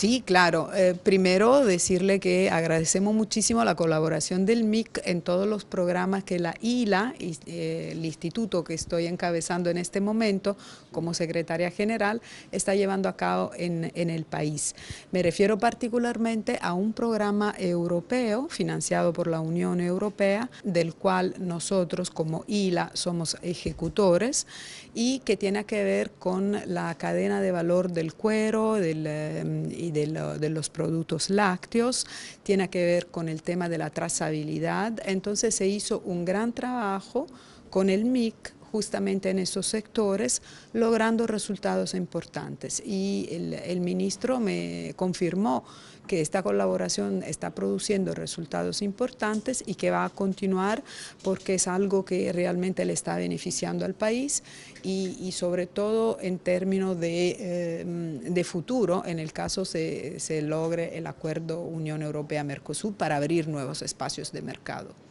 Sí, claro. Eh, primero decirle que agradecemos muchísimo la colaboración del MIC en todos los programas que la ILA, eh, el instituto que estoy encabezando en este momento como secretaria general, está llevando a cabo en, el país. Me refiero particularmente a un programa europeo financiado por la Unión Europea, del cual nosotros como ILA somos ejecutores y que tiene que ver con la cadena de valor del cuero, del... Eh, de, los productos lácteos, tiene que ver con el tema de la trazabilidad. Entonces se hizo un gran trabajo con el MIC, justamente en esos sectores, logrando resultados importantes. Y el, ministro me confirmó que esta colaboración está produciendo resultados importantes y que va a continuar porque es algo que realmente le está beneficiando al país y, sobre todo en términos eh, de, futuro, en el caso se logre el acuerdo Unión Europea-Mercosur para abrir nuevos espacios de mercado.